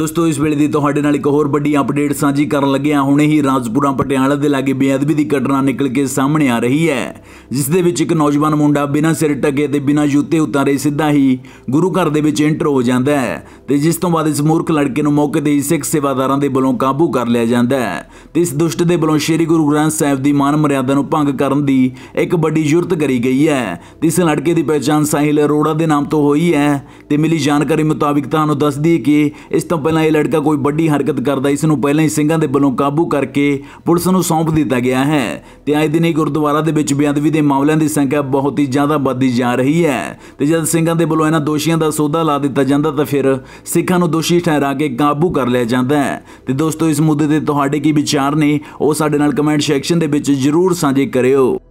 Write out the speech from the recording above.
ਦੋਸਤੋ ਇਸ ਵੇਲੇ ਦੀ ਤੁਹਾਡੇ ਨਾਲ ਇੱਕ ਹੋਰ ਵੱਡੀ ਅਪਡੇਟ ਸਾਂਝੀ ਕਰਨ ਲੱਗੇ ਹਾਂ ਹੁਣੇ ਹੀ ਰਾਜਪੁਰਾ ਪਟਿਆਲਾ ਦੇ ਲਾਗੇ ਬੇਅਦਬੀ ਦੀ ਘਟਨਾ ਨਿਕਲ ਕੇ ਸਾਹਮਣੇ ਆ ਰਹੀ ਹੈ ਜਿਸ ਦੇ ਵਿੱਚ ਇੱਕ ਨੌਜਵਾਨ ਮੁੰਡਾ ਬਿਨਾਂ ਸਿਰ ਟਕੇ ਤੇ ਬਿਨਾਂ ਜੁੱਤੇ ਉਤਾਰੇ ਸਿੱਧਾ ਹੀ ਗੁਰੂ ਘਰ ਦੇ ਵਿੱਚ ਐਂਟਰ ਹੋ ਜਾਂਦਾ ਹੈ ਤੇ ਜਿਸ ਤੋਂ ਬਾਅਦ ਇਸ ਮੂਰਖ ਲੜਕੇ ਨੂੰ ਮੌਕੇ ਤੇ ਹੀ ਸਿੱਖ ਸੇਵਾਦਾਰਾਂ ਦੇ ਵੱਲੋਂ ਕਾਬੂ ਕਰ ਲਿਆ ਜਾਂਦਾ ਹੈ ਤੇ ਇਸ ਦੁਸ਼ਟ ਦੇ ਵੱਲੋਂ ਸ਼੍ਰੀ ਗੁਰੂ ਗ੍ਰੰਥ ਸਾਹਿਬ ਦੀ ਮਾਨ ਮਰਿਆਦਾ ਨੂੰ ਭੰਗ ਕਰਨ ਦੀ ਇੱਕ ਵੱਡੀ ਜੁਰਤ ਕਰੀ ਗਈ ਹੈ ਤੇ ਇਸ ਲੜਕੇ ਦੀ ਪਛਾਣ ਸਾਹਿਲ ਅਰੋੜਾ ਦੇ ਨਾਮ ਤੋਂ ਹੋਈ ਹੈ ਤੇ ਮਿਲੀ ਜਾਣਕਾਰੀ ਮੁਤਾਬਕ ਤੁਹਾਨੂੰ ਦੱਸਦੀ ਕਿ ਇਸ ਤੋਂ ਪਹਿਲਾਂ ਇਹ ਲੜਕਾ ਕੋਈ ਵੱਡੀ ਹਰਕਤ ਕਰਦਾ ਇਸ ਨੂੰ ਪਹਿਲਾਂ ਹੀ ਸਿੰਘਾਂ ਦੇ ਵੱਲੋਂ ਕਾਬੂ ਕਰਕੇ ਪੁਲਿਸ ਨੂੰ ਸੌਂਪ ਦਿੱਤਾ ਗਿਆ ਹੈ ਤੇ ਅੱਜ ਦਿਨ ਹੀ ਗੁਰਦੁਆਰਾ ਦੇ ਵਿੱਚ ਬੇਅਦਬੀ ਦੇ ਮਾਮਲਿਆਂ ਦੀ ਸੰਖਿਆ ਬਹੁਤ ਹੀ ਜ਼ਿਆਦਾ ਵੱਧਦੀ ਜਾ ਰਹੀ ਹੈ ਤੇ ਜਦ ਸਿੰਘਾਂ ਦੇ ਵੱਲੋਂ ਇਹਨਾਂ ਦੋਸ਼ੀਆਂ ਦਾ ਸੋਧਾ ਲਾ ਦਿੱਤਾ ਜਾਂਦਾ ਤਾਂ ਫਿਰ ਸਿੱਖਾਂ ਨੂੰ ਦੋਸ਼ੀ ਠਹਿਰਾ ਕੇ ਕਾਬੂ ਕਰ ਲਿਆ ਜਾਂਦਾ ਹੈ ਤੇ ਦੋਸਤੋ ਇਸ ਮੁੱਦੇ ਤੇ ਤੁਹਾਡੇ ਕੀ ਵਿਚਾਰ ਨੇ ਉਹ ਸਾਡੇ ਨਾਲ ਕਮੈਂਟ ਸੈਕਸ਼ਨ ਦੇ ਵਿੱਚ ਜ਼ਰੂਰ ਸਾਂਝੇ ਕਰਿਓ